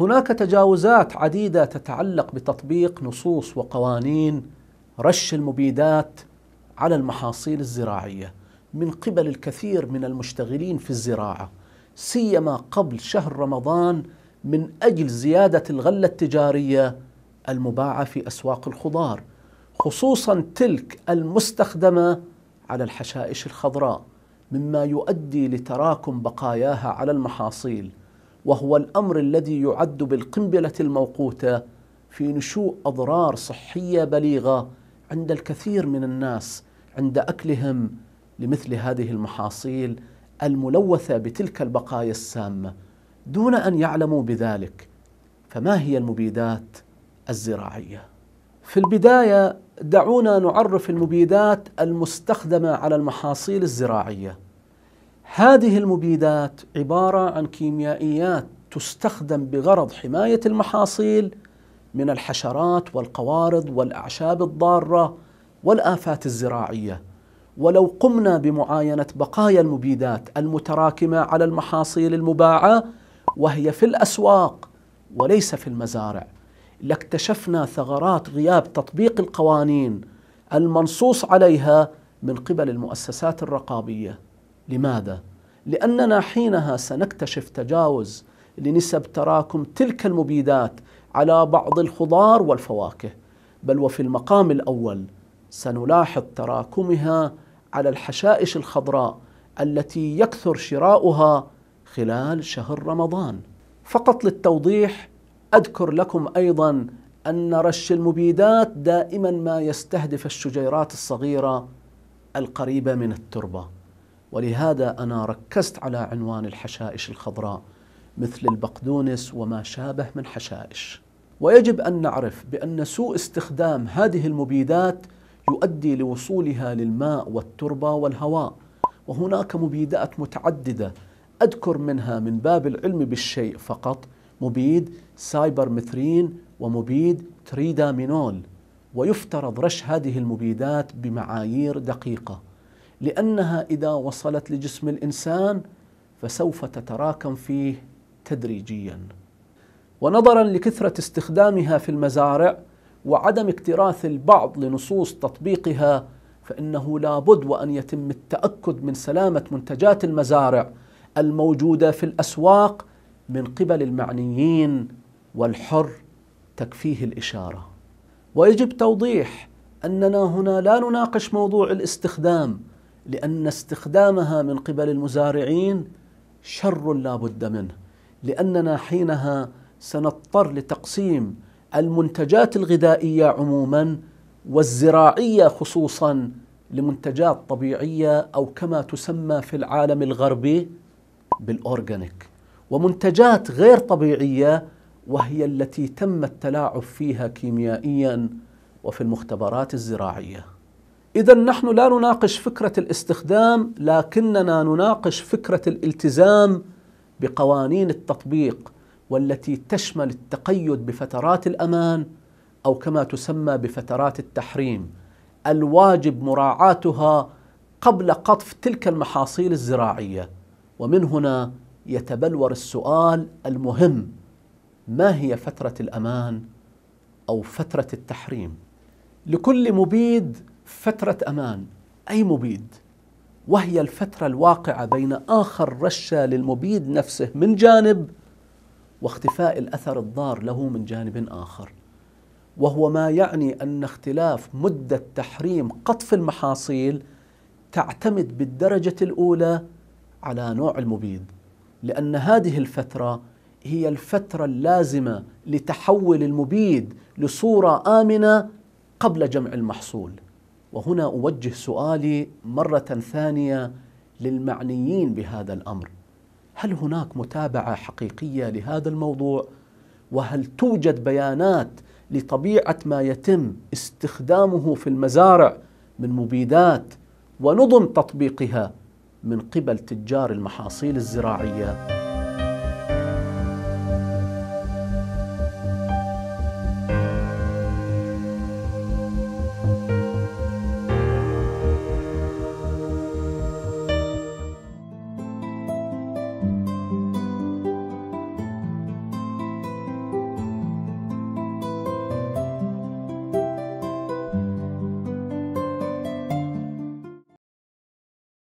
هناك تجاوزات عديده تتعلق بتطبيق نصوص وقوانين رش المبيدات على المحاصيل الزراعيه من قبل الكثير من المشتغلين في الزراعه سيما قبل شهر رمضان من اجل زياده الغله التجاريه المباعه في اسواق الخضار خصوصا تلك المستخدمه على الحشائش الخضراء مما يؤدي لتراكم بقاياها على المحاصيل وهو الامر الذي يعد بالقنبله الموقوته في نشوء اضرار صحيه بليغه عند الكثير من الناس عند اكلهم لمثل هذه المحاصيل الملوثه بتلك البقايا السامه دون ان يعلموا بذلك فما هي المبيدات الزراعيه في البدايه دعونا نعرف المبيدات المستخدمه على المحاصيل الزراعيه هذه المبيدات عباره عن كيميائيات تستخدم بغرض حمايه المحاصيل من الحشرات والقوارض والاعشاب الضاره والافات الزراعيه ولو قمنا بمعاينه بقايا المبيدات المتراكمه على المحاصيل المباعه وهي في الاسواق وليس في المزارع لاكتشفنا ثغرات غياب تطبيق القوانين المنصوص عليها من قبل المؤسسات الرقابيه لماذا؟ لأننا حينها سنكتشف تجاوز لنسب تراكم تلك المبيدات على بعض الخضار والفواكه بل وفي المقام الأول سنلاحظ تراكمها على الحشائش الخضراء التي يكثر شراؤها خلال شهر رمضان فقط للتوضيح أذكر لكم أيضا أن رش المبيدات دائما ما يستهدف الشجيرات الصغيرة القريبة من التربة ولهذا أنا ركزت على عنوان الحشائش الخضراء مثل البقدونس وما شابه من حشائش ويجب أن نعرف بأن سوء استخدام هذه المبيدات يؤدي لوصولها للماء والتربة والهواء وهناك مبيدات متعددة أذكر منها من باب العلم بالشيء فقط مبيد سايبر مترين ومبيد تريدامينول ويفترض رش هذه المبيدات بمعايير دقيقه لانها اذا وصلت لجسم الانسان فسوف تتراكم فيه تدريجيا ونظرا لكثره استخدامها في المزارع وعدم اكتراث البعض لنصوص تطبيقها فانه لا بد وان يتم التاكد من سلامه منتجات المزارع الموجوده في الاسواق من قبل المعنيين والحر تكفيه الاشاره ويجب توضيح اننا هنا لا نناقش موضوع الاستخدام لأن استخدامها من قبل المزارعين شر لا بد منه لأننا حينها سنضطر لتقسيم المنتجات الغذائية عموما والزراعية خصوصا لمنتجات طبيعية أو كما تسمى في العالم الغربي بالأورجانيك ومنتجات غير طبيعية وهي التي تم التلاعب فيها كيميائيا وفي المختبرات الزراعيه اذا نحن لا نناقش فكره الاستخدام لكننا نناقش فكره الالتزام بقوانين التطبيق والتي تشمل التقيد بفترات الامان او كما تسمى بفترات التحريم الواجب مراعاتها قبل قطف تلك المحاصيل الزراعيه ومن هنا يتبلور السؤال المهم ما هي فتره الامان او فتره التحريم لكل مبيد فترة أمان أي مبيد وهي الفترة الواقعة بين آخر رشة للمبيد نفسه من جانب واختفاء الأثر الضار له من جانب آخر وهو ما يعني أن اختلاف مدة تحريم قطف المحاصيل تعتمد بالدرجة الأولى على نوع المبيد لأن هذه الفترة هي الفترة اللازمة لتحول المبيد لصورة آمنة قبل جمع المحصول وهنا اوجه سؤالي مره ثانيه للمعنيين بهذا الامر هل هناك متابعه حقيقيه لهذا الموضوع وهل توجد بيانات لطبيعه ما يتم استخدامه في المزارع من مبيدات ونظم تطبيقها من قبل تجار المحاصيل الزراعيه